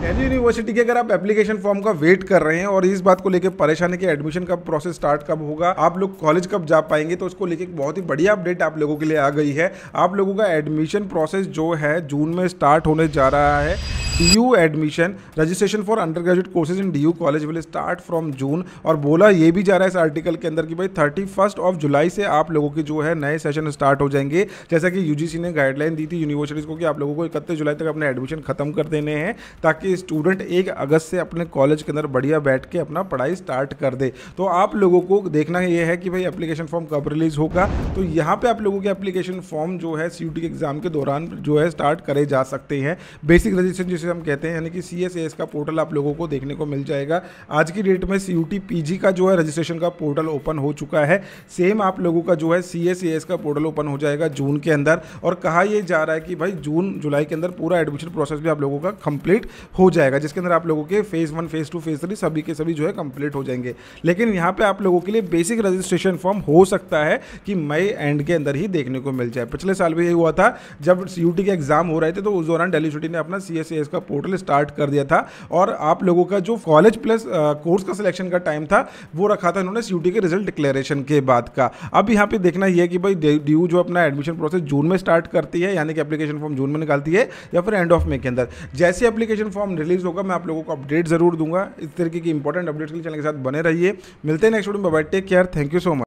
Delhi university के अगर आप एप्लीकेशन फॉर्म का वेट कर रहे हैं और इस बात को लेकर परेशान है कि एडमिशन का प्रोसेस स्टार्ट कब होगा आप लोग कॉलेज कब जा पाएंगे तो उसको लेकर बहुत ही बढ़िया अपडेट आप लोगों के लिए आ गई है आप लोगों का एडमिशन प्रोसेस जो है जून में स्टार्ट होने जा रहा है U admission registration for undergraduate courses in D U college will start from June और बोला ये भी जा रहा है इस आर्टिकल के अंदर कि भाई थर्टी फर्स्ट ऑफ जुलाई से आप लोगों के जो है नए सेशन स्टार्ट हो जाएंगे जैसा कि यू ने गाइडलाइन दी थी यूनिवर्सिटीज़ को कि आप लोगों को इकतीस जुलाई तक अपने एडमिशन खत्म कर देने हैं ताकि स्टूडेंट एक अगस्त से अपने कॉलेज के अंदर बढ़िया बैठ के अपना पढ़ाई स्टार्ट कर दे तो आप लोगों को देखना यह है कि भाई एप्लीकेशन फॉर्म कब रिलीज होगा तो यहाँ पे आप लोगों के एप्लीकेशन फॉर्म जो है सी के एग्जाम के दौरान जो है स्टार्ट करे जा सकते हैं बेसिक रजिस्ट्रेशन जिसे हम कहते हैं यानी कि सी का पोर्टल आप लोगों को देखने को मिल जाएगा आज की डेट में सी यू का जो है रजिस्ट्रेशन का पोर्टल ओपन हो चुका है सेम आप लोगों का जो है सी का पोर्टल ओपन हो जाएगा जून के अंदर और कहा यह जा रहा है कि भाई जून जुलाई के अंदर पूरा एडमिशन प्रोसेस भी आप लोगों का कंप्लीट हो जाएगा जिसके अंदर आप लोगों के phase one phase two phase three सभी के सभी जो है कंप्लीट हो जाएंगे लेकिन यहां पे आप लोगों के लिए बेसिक रजिस्ट्रेशन फॉर्म हो सकता है कि मई एंड के अंदर ही देखने को मिल जाए पिछले साल भी यही हुआ था जब सी के एग्जाम हो रहे थे तो उस दौरान डेली यूटी ने अपना सी का का पोर्टल स्टार्ट कर दिया था और आप लोगों का जो कॉलेज प्लस कोर्स का सिलेक्शन का टाइम था वो रखा था इन्होंने सी के रिजल्ट डिक्लेरेशन के बाद का अब यहाँ पे देखना यह है कि भाई ड्यू जो अपना एडमिशन प्रोसेस जून में स्टार्ट करती है यानी कि एप्लीकेशन फॉर्म जून में निकालती है या फिर एंड ऑफ मे के अंदर जैसे एप्लीकेशन फॉर्म रिलीज होगा मैं आप लोगों को अपडेट जरूर दूंगा इस तरीके की इंपॉर्टेंट अपडेट के लिए चैनल के साथ बने रहिए मिलते हैं नेक्स्ट वीडियो में bye take care thank you so much